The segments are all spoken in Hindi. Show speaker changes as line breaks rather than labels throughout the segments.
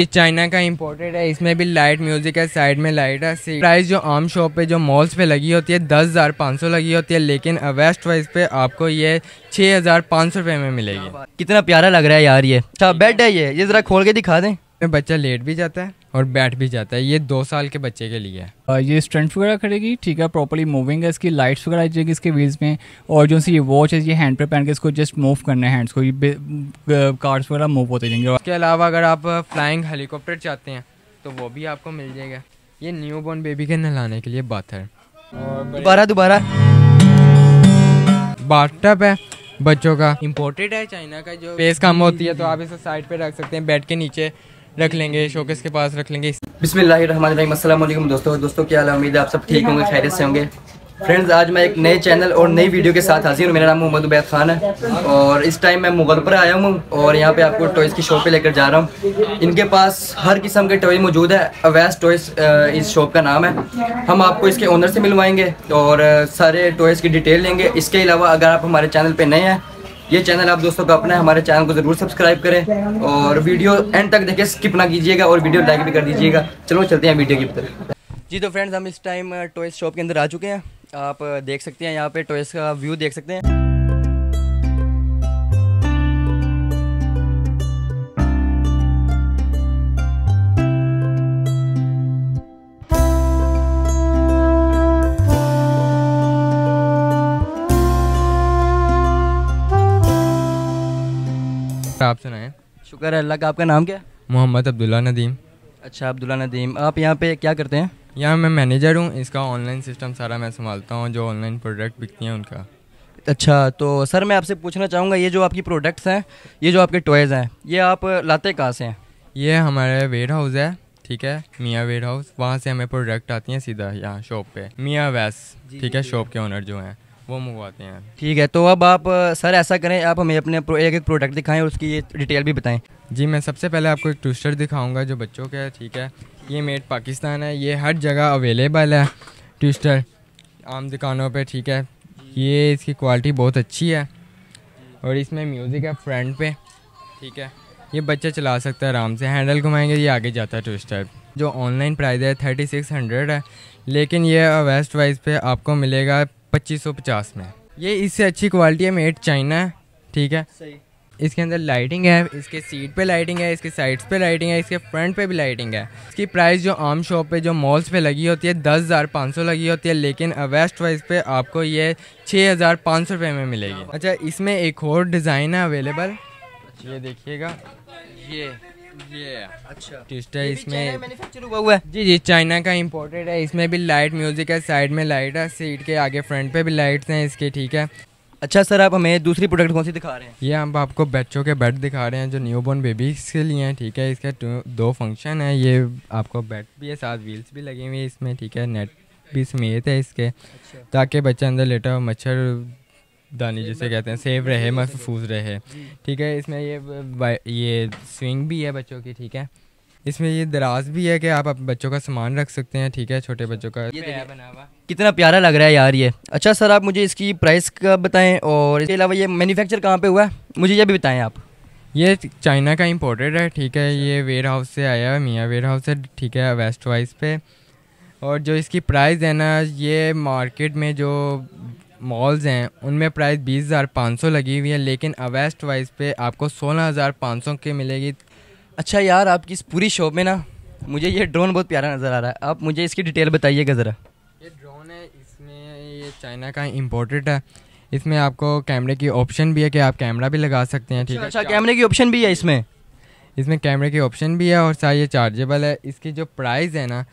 ये चाइना का इम्पोर्टेड है इसमें भी लाइट म्यूजिक है साइड में लाइट है सी प्राइस जो आम शॉप पे जो मॉल्स पे लगी होती है दस हज़ार पाँच सौ लगी होती है लेकिन वेस्ट वाइज पे आपको ये छः हज़ार पाँच सौ रुपये में मिलेगी कितना प्यारा लग रहा है यार ये अच्छा बेड है ये ये ज़रा खोल के दिखा दें में
बच्चा लेट भी जाता है
और बैठ भी जाता है ये दो साल के बच्चे के लिए
है ये स्ट्रेंथ वगैरह करेगी ठीक है प्रॉपरली मूविंग है इसकी लाइट्स वगैरह आ जाएगी इसके व्हील्स में और जो सी ये वॉच है ये हैंड पे पहन के इसको जस्ट मूव करना है हैंड्स को ये कार्ड्स वगैरह मूव होते जाएंगे इसके अलावा अगर आप
फ्लाइंग हेलीकॉप्टर चाहते हैं तो वो भी आपको मिल जाएगा ये न्यू बॉर्न
बेबी के नहलाने के लिए है
दोबारा दोबारा बाथटब है बच्चों का इम्पोर्टेड है चाइना का जो फेस कम होती है तो आप इसे साइड पे रख सकते हैं बेड के नीचे रख लेंगे शोकेस के पास रख लेंगे बिस्मिल्लाम दोस्तों दोस्तों क्या हाल उम्मीद है आप सब ठीक होंगे खैरियत से होंगे फ्रेंड्स आज मैं एक नए चैनल और नई वीडियो के साथ हाजिर हूँ मेरा नाम मोहम्मद उबैद खान है और इस टाइम मैं मुगल पर आया हूँ और यहाँ पे आपको टॉयज़ की शॉप पे लेकर जा रहा हूँ इनके पास हर किस्म के टॉयज़ मौजूद है अवैस टॉयज़ इस शॉप का नाम है हम आपको इसके ओनर से मिलवाएंगे और सारे टॉयज़ की डिटेल लेंगे इसके अलावा अगर आप हमारे चैनल पर नए हैं ये चैनल आप दोस्तों का अपना है हमारे चैनल को ज़रूर सब्सक्राइब करें और वीडियो एंड तक देखें स्किप ना कीजिएगा और वीडियो लाइक भी कर दीजिएगा चलो चलते हैं वीडियो की तरफ जी तो फ्रेंड्स हम इस टाइम टॉयज शॉप के अंदर आ चुके हैं आप देख सकते हैं यहाँ पे टॉयज का व्यू देख सकते हैं आप सुनाएं शुक्र है अल्लाह का आपका नाम क्या मोहम्मद अब्दुल्ला नदीम अच्छा अब्दुल्ला नदीम आप यहाँ पे क्या करते हैं यहाँ मैं मैनेजर हूँ इसका ऑनलाइन सिस्टम सारा मैं संभालता हूँ जो ऑनलाइन प्रोडक्ट बिकती हैं उनका अच्छा तो सर मैं आपसे पूछना चाहूँगा ये जो आपकी प्रोडक्ट्स हैं ये जो आपके टॉयज़ हैं ये आप लाते कहाँ से हैं ये हमारे वेयर हाउस है ठीक है मियाँ वेयर हाउस वहाँ से हमें प्रोडक्ट आती हैं सीधा यहाँ शॉप पे मियाँ वैस ठीक है शॉप के ऑनर जो हैं वो मंगवाते हैं ठीक है तो अब आप सर ऐसा करें आप हमें अपने एक एक प्रोडक्ट दिखाएं और उसकी ये डिटेल भी बताएं जी मैं सबसे पहले आपको एक टूस्टर दिखाऊंगा जो बच्चों का है ठीक है ये मेड पाकिस्तान है ये हर जगह अवेलेबल है ट्विस्टर आम दुकानों पर ठीक है ये इसकी क्वालिटी बहुत अच्छी है और इसमें म्यूज़िक है फ्रंट पे ठीक है ये बच्चा चला सकता है आराम से हैंडल घुमाएंगे ये आगे जाता है ट्विस्टर जो ऑनलाइन प्राइस है थर्टी सिक्स हंड्रेड है लेकिन ये वेस्ट वाइज पे आपको मिलेगा पच्चीस सौ पचास में ये इससे अच्छी क्वालिटी है मेड चाइना है ठीक है सही इसके अंदर लाइटिंग है इसके सीट पे लाइटिंग है इसके साइड्स पे लाइटिंग है इसके फ्रंट पे भी लाइटिंग है इसकी प्राइस जो आम शॉप पे जो मॉल्स पे लगी होती है दस हज़ार पाँच सौ लगी होती है लेकिन वेस्ट वाइज पे आपको ये छः हज़ार पाँच सौ रुपये में मिलेगी अच्छा इसमें एक और डिज़ाइन है अवेलेबल अच्छा। ये देखिएगा ये अच्छा ट्विस्टर इसमें जी जी चाइना का इम्पोर्टेड है इसमें भी लाइट म्यूजिक है साइड में लाइट है सीट के आगे फ्रंट पे भी लाइट्स हैं इसके ठीक है अच्छा सर आप हमें दूसरी प्रोडक्ट कौन सी दिखा रहे हैं ये हम आपको बच्चों के बेड दिखा रहे हैं जो न्यू बॉर्न बेबीज के लिए हैं ठीक है इसके दो फंक्शन है ये आपको बेड भी है साथ व्हील्स भी लगी हुई है इसमें ठीक है नेट भी समेत है इसके अच्छा। ताकि बच्चा अंदर लेटा हो मच्छर दानी जिसे कहते हैं सेफ रहे महफूज रहे ठीक है इसमें ये ये स्विंग भी है बच्चों की ठीक है इसमें ये दराज भी है कि आप बच्चों का सामान रख सकते हैं ठीक है छोटे बच्चों का ये कितना प्यारा लग रहा है यार ये अच्छा सर आप मुझे इसकी प्राइस का बताएं और इसके अलावा ये मैन्युफैक्चर कहाँ पे हुआ है मुझे ये भी बताएं आप ये चाइना का इम्पोर्टेड है ठीक है ये वेयर हाउस से आया है मियाँ वेयर हाउस है ठीक है वेस्ट वाइज पे और जो इसकी प्राइस है ना ये मार्केट में जो मॉल्स हैं उनमें प्राइस बीस हज़ार पाँच सौ लगी हुई है लेकिन अवेस्ट वाइज पे आपको सोलह हज़ार पाँच सौ की मिलेगी अच्छा यार आपकी इस पूरी शॉप में ना मुझे ये ड्रोन बहुत प्यारा नज़र आ रहा है आप मुझे इसकी डिटेल बताइएगा ज़रा ये ड्रोन है इसमें ये चाइना का इम्पोर्टेड है इसमें आपको कैमरे की ऑप्शन भी है कि आप कैमरा भी लगा सकते हैं ठीक है अच्छा कैमरे की ऑप्शन भी है इसमें इसमें कैमरे की ऑप्शन भी है और सारा ये चार्जेबल है इसकी जो प्राइस है ना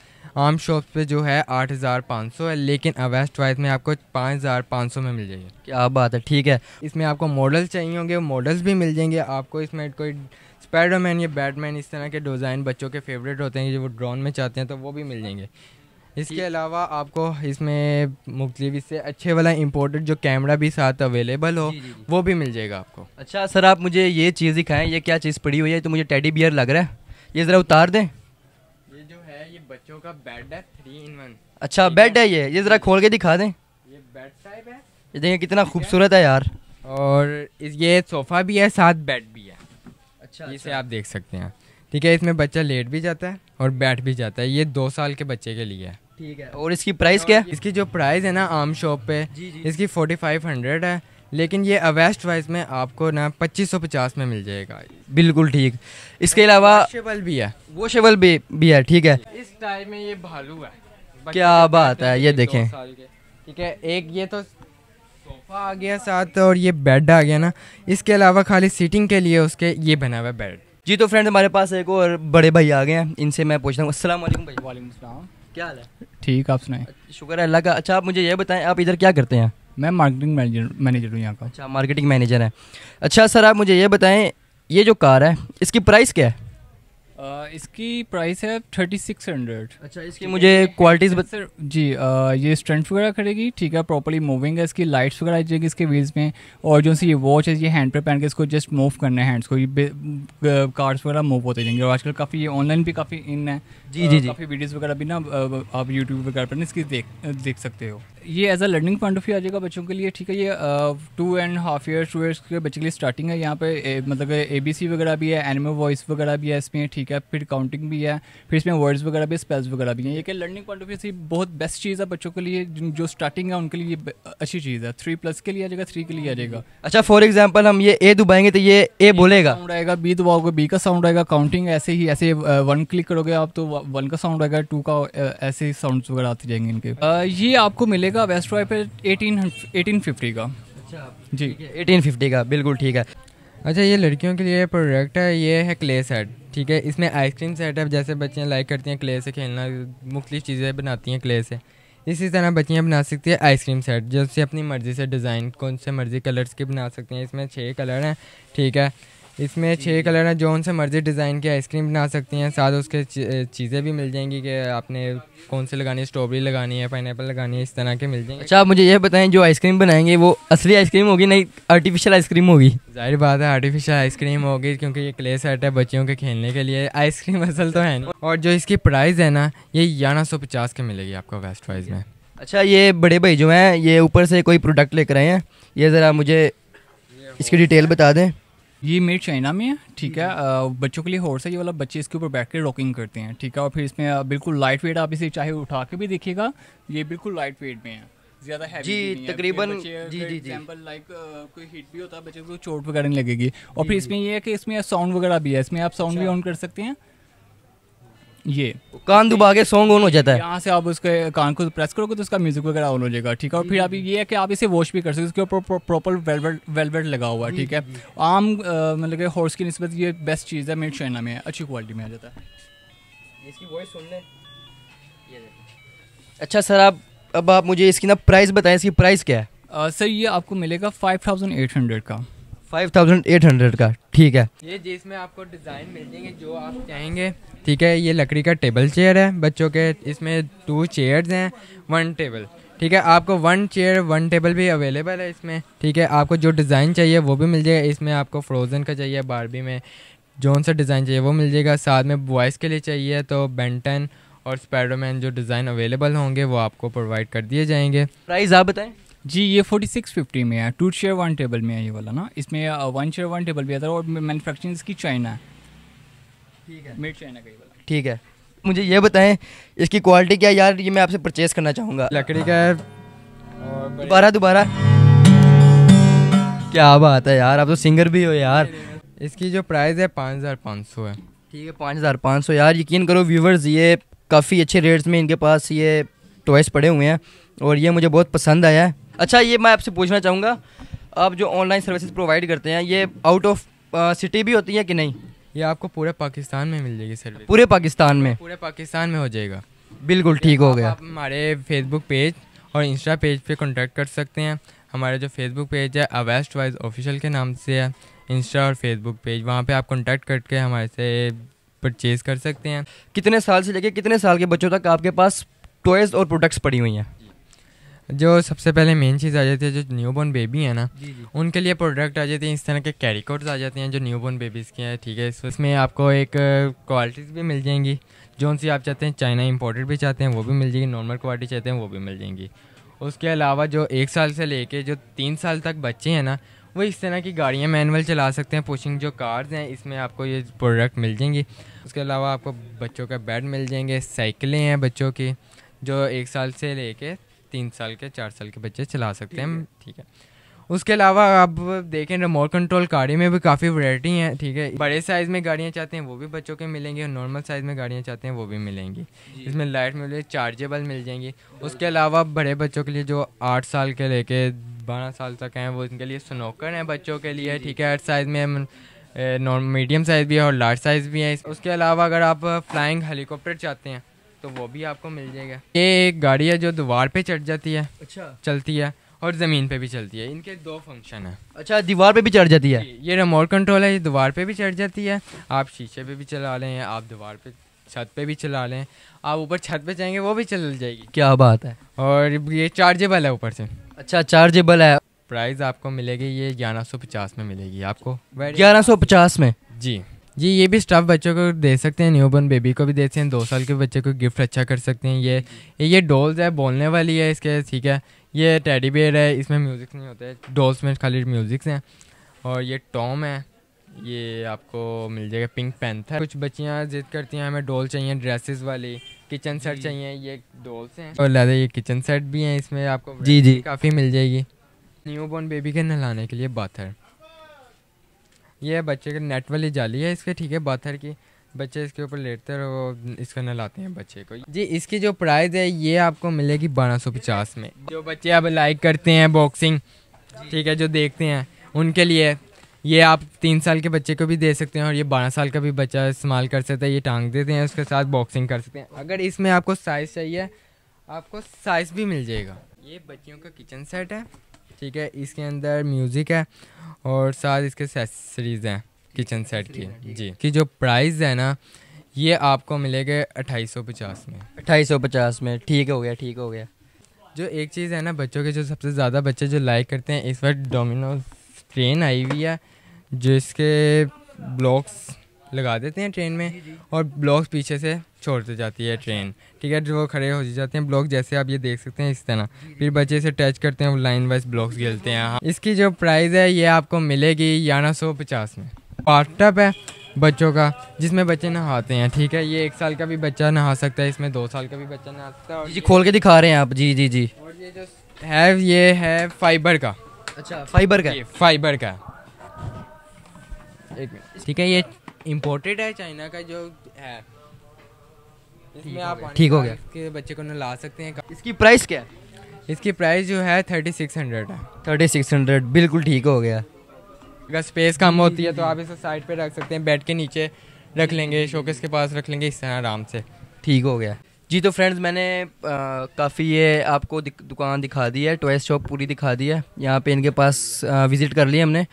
आम शॉप पे जो है आठ हज़ार पाँच सौ है लेकिन अवेस्ट वाइज में आपको पाँच हज़ार पाँच सौ में मिल जाएगी क्या बात है ठीक है इसमें आपको मॉडल्स चाहिए होंगे मॉडल्स भी मिल जाएंगे आपको इसमें कोई स्पैडोमैन या बैटमैन इस तरह के डिज़ाइन बच्चों के फेवरेट होते हैं जो वो ड्रोन में चाहते हैं तो वो भी मिल जाएंगे इसके अलावा आपको इसमें मुख्तलिफ इससे अच्छे वाला इम्पोर्टेड जो कैमरा भी साथ अवेलेबल हो जी जी। वो भी मिल जाएगा आपको अच्छा सर आप मुझे ये चीज़ दिखाएं ये क्या चीज़ पड़ी हुई है तो मुझे टेडी बियर लग रहा है ये ज़रा उतार दें बच्चों का बेड है थ्री इन वन अच्छा बेड है ये ये जरा खोल के दिखा दें ये बेड टाइप है ये देखिए कितना खूबसूरत है यार और ये सोफ़ा भी है साथ बेड भी है अच्छा इसे अच्छा। आप देख सकते हैं ठीक है इसमें बच्चा लेट भी जाता है और बैठ भी जाता है ये दो साल के बच्चे के लिए है ठीक है और इसकी प्राइस क्या है इसकी जो प्राइस है ना आम शॉप पे इसकी फोर्टी फाइव हंड्रेड है लेकिन ये अवेस्ट वाइज में आपको ना पच्चीस सौ पचास में मिल जाएगा बिल्कुल ठीक इसके अलावा शेबल भी है वो शेबल भी भी है ठीक है इस टाइम में ये भालू है क्या बात है ये देखें ठीक है एक ये तो सोफ़ा आ गया साथ और ये बेड आ गया ना इसके अलावा खाली सीटिंग के लिए उसके ये बना हुआ बेड जी तो फ्रेंड हमारे पास एक और बड़े भाई आ गए हैं इनसे मैं पूछता हूँ असल भाई
वाले क्या हाल है
ठीक आप सुनाए शुक्र है अल्लाह का अच्छा आप मुझे ये बताएं आप इधर क्या करते हैं मैं मार्केटिंग मैनेजर मैनेजर हूँ यहाँ का अच्छा मार्केटिंग मैनेजर है अच्छा सर आप मुझे ये बताएं ये जो कार है इसकी प्राइस क्या है
आ, इसकी प्राइस है थर्टी सिक्स हंड्रेड अच्छा इसकी मुझे क्वालिटीज़ बत सर जी आ, ये स्ट्रेंथ वगैरह करेगी ठीक है प्रॉपर्ली मूविंग है इसकी लाइट्स वगैरह आ जाएगी इसके व्हील्स में और जो सी ये वॉच है ये हैंड पे पहन के इसको जस्ट मूव करना है हैंड्स को ये कार्स वगैरह मूव होते जाएंगे और आजकल काफ़ी ये ऑनलाइन भी काफ़ी इन है जी जी जी काफ़ी वीडियोज़ वगैरह भी ना आप यूट्यूब वगैरह पर ना इसकी देख देख सकते हो ये as a learning point of view आ जाएगा बच्चों के लिए ठीक है ये two and half year two years के बच्चे के लिए स्टार्टिंग है यहाँ पे ए, मतलब ए बी सी वगैरह भी है एनिमल वॉइस वगैरह भी है इसमें ठीक है फिर काउंटिंग भी है फिर इसमें वर्ड्स वगैरह भी स्पेल्स वगैरह भी हैं ये क्या लर्निंग पॉइंट ऑफ व्यू से बहुत बेस्ट चीज़ है बच्चों के लिए जो स्टार्टिंग है उनके लिए अच्छी चीज़ है थ्री प्लस के लिए आ जाएगा थ्री के लिए आ जाएगा अच्छा फॉर एग्जाम्पल हम ये ए दुबाएंगे तो ये ए बोलेगा साउंड आएगा बी दबाओगे बी का साउंड आएगा काउंटिंग ऐसे ही ऐसे वन क्लिक करोगे आप तो वन का साउंड आएगा टू का ऐसे ही साउंड वगैरह आते जाएंगे इनके ये आपको मिलेगा का वेस्ट्रॉय पे एटीन एटीन फिफ्टी का अच्छा जी एटीन फिफ्टी का बिल्कुल
ठीक है अच्छा ये लड़कियों के लिए प्रोडक्ट है ये है क्ले सेट ठीक है इसमें आइसक्रीम सेट है जैसे बच्चियाँ लाइक करती हैं क्ले से खेलना मुख्तु चीज़ें बनाती हैं क्ले से इसी तरह बच्चियाँ बना सकती है आइसक्रीम सेट जैसे अपनी मर्ज़ी से डिज़ाइन कौन से मर्ज़ी कलर्स की बना सकती हैं इसमें छः कलर हैं ठीक है इसमें छः कलर हैं जो से मर्जी डिज़ाइन की आइसक्रीम बना सकती हैं साथ उसके चीज़ें भी मिल जाएंगी कि आपने कौन से लगानी है स्ट्रॉबेरी लगानी है पाइन लगानी है इस तरह के मिल जाएंगे अच्छा आप मुझे यह बताएं जो आइसक्रीम बनाएंगे वो असली आइसक्रीम होगी नहीं आर्टिफिशियल आइसक्रीम होगी जाहिर बात है आर्टिफिशियल आइसक्रीम होगी क्योंकि ये क्ले सेट है बच्चियों के खेलने के लिए आइसक्रीम असल तो है नहीं और जो इसकी प्राइस है ना ये ग्यारह सौ पचास के मिलेगी आपको वेस्ट वाइज में अच्छा ये बड़े भाई जो हैं ये ऊपर से कोई प्रोडक्ट लेकर आए हैं ये ज़रा मुझे इसकी डिटेल बता दें
ये मेड चाइना में है ठीक है हम्म। बच्चों के लिए हॉर्स है ये वाला बच्चे इसके ऊपर बैठ कर रॉकिंग करते हैं ठीक है और फिर इसमें बिल्कुल लाइट वेट आप इसे चाहे उठा के भी देखिएगा ये बिल्कुल लाइट वेट में है ज़्यादा जी तकरीबन जी जी जी लाइक कोई हिट भी होता है बच्चे को चोट वगैरह नहीं लगेगी और फिर इसमें ये है कि इसमें साउंड वगैरह भी है इसमें आप साउंड अच्छा। भी ऑन कर सकते हैं ये कान दुबा के सॉन्ग ऑन हो जाता है यहाँ से आप उसके कान को प्रेस करोगे तो उसका म्यूजिक वगैरह ऑन हो जाएगा ठीक है और फिर आप हम्म। ये है कि आप इसे वॉश भी कर सकते हो इसके ऊपर प्रॉपर वेलवेट वेलवेट लगा हुआ है हम्म। ठीक है आम मतलब कि हॉर्स की नस्बत ये बेस्ट चीज़ है मेड चाइना में अच्छी क्वालिटी में आ जाता है इसकी वॉइस सुन ले अच्छा सर आप अब आप
मुझे इसकी ना प्राइस बताएं इसकी प्राइस क्या
है सर ये आपको मिलेगा फाइव थाउजेंड एट हंड्रेड का फाइव
थाउजेंड एट हंड्रेड का ठीक है ये जिसमें आपको डिज़ाइन मिल जाएंगे जो आप चाहेंगे ठीक है ये लकड़ी का टेबल चेयर है बच्चों के इसमें टू चेयर्स हैं वन टेबल ठीक है आपको वन चेयर वन टेबल भी अवेलेबल है इसमें ठीक है आपको जो डिज़ाइन चाहिए वो भी मिल जाएगा इसमें आपको फ्रोज़न का चाहिए बारबी में जौन सा डिज़ाइन चाहिए वो मिल जाएगा साथ में बॉयज़ के लिए चाहिए तो बेंटन और स्पैडोमैन जो डिज़ाइन अवेलेबल होंगे वो आपको प्रोवाइड कर दिए
जाएंगे प्राइस आप बताएं जी ये फोर्टी सिक्स फिफ्टी में है टू चेयर वन टेबल में है ये वाला ना इसमें वन चेयर वन टेबल भी आता है और मैनुफैक्चरिंग इसकी चाइना है ठीक है मेड चाइना का ये वाला
ठीक है मुझे ये बताएं इसकी क्वालिटी क्या यार ये मैं आपसे परचेज करना चाहूँगा लकड़ी का दोबारा दोबारा क्या बात है यार आप तो सिंगर भी हो यार इसकी जो प्राइस है पाँच हज़ार पाँच सौ है ठीक है पाँच हज़ार पाँच सौ यार यकीन करो व्यूवर्स ये काफ़ी अच्छे रेट्स में इनके पास ये टॉयस पड़े हुए हैं और ये मुझे बहुत पसंद आया है अच्छा ये मैं आपसे पूछना चाहूँगा आप जो ऑनलाइन सर्विसेज प्रोवाइड करते हैं ये आउट ऑफ सिटी भी होती है कि नहीं ये आपको पूरे पाकिस्तान में मिल जाएगी सर पूरे पाकिस्तान में पूरे पाकिस्तान में हो जाएगा बिल्कुल ठीक हो गया आप हमारे फेसबुक पेज और इंस्टा पेज पे कॉन्टैक्ट कर सकते हैं हमारे जो फेसबुक पेज है अवेस्ट वाइज ऑफिशियल के नाम से है इंस्टा और फेसबुक पेज वहाँ पे आप कॉन्टैक्ट करके हमारे से परचेज़ कर सकते हैं कितने साल से लेके कितने साल के बच्चों तक आपके पास टॉयज़ और प्रोडक्ट्स पड़ी हुई हैं जो सबसे पहले मेन चीज़ आ जाती है जो न्यू बॉर्न बेबी है ना जी जी। उनके लिए प्रोडक्ट आ जाते हैं इस तरह के कैरिकोट्स आ जाते हैं जो न्यू बॉर्न बेबीज़ के हैं ठीक है तो इसमें आपको एक क्वालिटीज़ भी मिल जाएंगी जो सी आप चाहते हैं चाइना इम्पोर्टेड भी चाहते हैं वो भी मिल जाएगी नॉर्मल क्वालिटी चाहते हैं वो भी मिल जाएंगी उसके अलावा जो एक साल से लेके जो तीन साल तक बच्चे हैं ना वो इस तरह की गाड़ियाँ मैनुअल चला सकते हैं पुशिंग जो कार्स हैं इसमें आपको ये प्रोडक्ट मिल जाएंगी उसके अलावा आपको बच्चों का बेड मिल जाएंगे साइकिलें हैं बच्चों की जो एक साल से लेके तीन साल के चार साल के बच्चे चला सकते हैं ठीक है उसके अलावा आप देखें रिमोट कंट्रोल गाड़ी में भी काफ़ी वैरायटी हैं ठीक है बड़े साइज़ में गाड़ियाँ चाहते हैं वो भी बच्चों के मिलेंगी और नॉर्मल साइज़ में गाड़ियाँ चाहते हैं वो भी मिलेंगी इसमें लाइट मिल जाएगी चार्जेबल मिल जाएंगी उसके अलावा बड़े बच्चों के लिए जो आठ साल के लेके बारह साल तक हैं वो इनके लिए स्नोकर हैं बच्चों के लिए ठीक है आठ साइज़ में नॉर्म मीडियम साइज़ भी है और लार्ज साइज़ भी है उसके अलावा अगर आप फ्लाइंग हेलीकॉप्टर चाहते हैं तो वो भी आपको मिल जाएगा ये एक गाड़ी है जो दीवार पे चढ़ जाती है अच्छा चलती है और ज़मीन पे भी चलती है इनके दो फंक्शन है अच्छा दीवार पे भी चढ़ जाती है ये रिमोट कंट्रोल है ये दीवार पे भी चढ़ जाती है आप शीशे पे भी चला लें आप दीवार पे छत पे भी चला लें आप ऊपर छत पे जाएंगे वो भी चल जाएगी क्या बात है और ये चार्जेबल है ऊपर से अच्छा चार्जेबल है प्राइस आपको मिलेगी ये ग्यारह सौ पचास में मिलेगी आपको ग्यारह सौ पचास में जी जी ये भी स्टफ़ बच्चों को दे सकते हैं न्यू बॉर्न बेबी को भी दे सकते हैं दो साल के बच्चे को गिफ्ट अच्छा कर सकते हैं ये ये डोल्स है बोलने वाली है इसके ठीक है ये टेडी बेयर है इसमें म्यूज़िक नहीं होता है डोल्स में खाली म्यूज़िक्स हैं और ये टॉम है ये आपको मिल जाएगा पिंक पैंथर कुछ बच्चियाँ जिद करती हैं हमें डोल चाहिए ड्रेसेस वाली किचन सेट चाहिए ये डोल्स हैं और लादा ये किचन सेट भी हैं इसमें आपको जी जी काफ़ी मिल जाएगी न्यू बॉर्न बेबी के नहलाने के लिए बाथर ये बच्चे के नेट वाली जाली है इसके ठीक है बाथर की बच्चे इसके ऊपर लेटते हैं वो इसको नहलाते हैं बच्चे को जी इसकी जो प्राइस है ये आपको मिलेगी बारह सौ पचास में जो बच्चे अब लाइक करते हैं बॉक्सिंग ठीक है जो देखते हैं उनके लिए ये आप तीन साल के बच्चे को भी दे सकते हैं और ये बारह साल का भी बच्चा इस्तेमाल कर सकता है ये टांग देते हैं उसके साथ बॉक्सिंग कर सकते हैं अगर इसमें आपको साइज़ चाहिए आपको साइज़ भी मिल जाएगा ये बच्चियों का किचन सेट है ठीक है इसके अंदर म्यूज़िक है और साथ इसके एक्सेसरीज हैं किचन सेट की जी की जो प्राइस है ना ये आपको मिलेगा अट्ठाईस सौ पचास में अट्ठाईस सौ पचास में ठीक हो गया ठीक हो गया जो एक चीज़ है ना बच्चों के जो सबसे ज़्यादा बच्चे जो लाइक करते हैं इस वक्त डोमिनोज ट्रेन आई हुई है जिसके ब्लॉक्स लगा देते हैं ट्रेन में और ब्लॉक पीछे से छोड़ते जाती है ट्रेन अच्छा। ठीक है जो खड़े हो जाते हैं ब्लॉक जैसे आप ये देख सकते हैं इस तरह फिर बच्चे से टच करते हैं लाइन वाइज ब्लॉक्स गिलते हैं हाँ। इसकी जो प्राइस है ये आपको मिलेगी ग्यारह सौ पचास में पार्टअप है बच्चों का जिसमें बच्चे नहाते हैं ठीक है ये एक साल का भी बच्चा नहा सकता है इसमें दो साल का भी बच्चा नहा सकता है जी खोल के दिखा रहे हैं आप जी जी जी और ये जो अच्छा, है ये है फाइबर का अच्छा फाइबर का फाइबर का एक मिनट ठीक है ये इम्पोर्टेड है चाइना का जो है ठीक हो गया इसके बच्चे को ना ला सकते हैं इसकी प्राइस क्या है इसकी प्राइस जो है थर्टी सिक्स हंड्रेड है थर्टी सिक्स हंड्रेड बिल्कुल ठीक हो गया अगर स्पेस कम होती है तो आप इसे साइड पे रख सकते हैं बेड के नीचे रख लेंगे शोकेस के पास रख लेंगे इस तरह आराम से ठीक हो गया जी तो फ्रेंड्स मैंने काफ़ी ये आपको दुकान दिखा दी है टॉय शॉप पूरी दिखा दी है यहाँ पे इनके पास विज़िट कर लिया हमने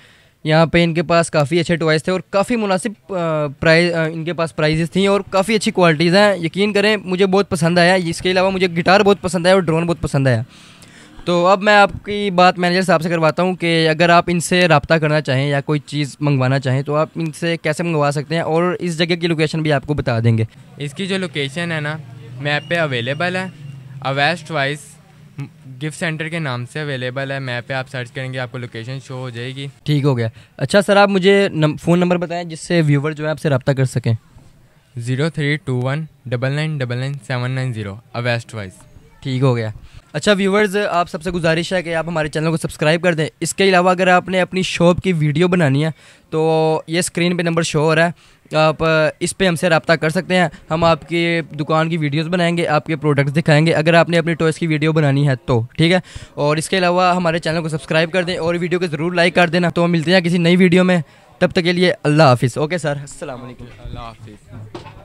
यहाँ पे इनके पास काफ़ी अच्छे टॉयज़ थे और काफ़ी मुनासिब प्राइज इनके पास प्राइजेस थी और काफ़ी अच्छी क्वालिटीज़ हैं यकीन करें मुझे बहुत पसंद आया इसके अलावा मुझे गिटार बहुत पसंद आया और ड्रोन बहुत पसंद आया तो अब मैं आपकी बात मैनेजर साहब से करवाता हूँ कि अगर आप इनसे रबता करना चाहें या कोई चीज़ मंगवाना चाहें तो आप इनसे कैसे मंगवा सकते हैं और इस जगह की लोकेशन भी आपको बता देंगे इसकी जो लोकेशन है ना मैप पे अवेलेबल है अवेस्ट वाइज गिफ्ट सेंटर के नाम से अवेलेबल है मैप पे आप सर्च करेंगे आपको लोकेशन शो हो जाएगी ठीक हो गया अच्छा सर आप मुझे नम, फ़ोन नंबर बताएं जिससे व्यूवर जो है आपसे रब्ता कर सकें zero three two one double nine double nine seven nine zero अवेस्ट वाइज ठीक हो गया अच्छा व्यूवर्स आप सबसे गुजारिश है कि आप हमारे चैनल को सब्सक्राइब कर दें इसके अलावा अगर आपने अपनी शॉप की वीडियो बनानी है तो ये स्क्रीन पे नंबर शो हो रहा है आप इस पर हमसे रबता कर सकते हैं हम आपकी दुकान की वीडियोस बनाएंगे आपके प्रोडक्ट्स दिखाएंगे अगर आपने अपनी टॉयस की वीडियो बनानी है तो ठीक है और इसके अलावा हमारे चैनल को सब्सक्राइब कर दें और वीडियो को ज़रूर लाइक कर देना तो मिलते हैं किसी नई वीडियो में तब तक के लिए अल्लाह हाफिज़ ओके सर असल अल्लाह हाफिज़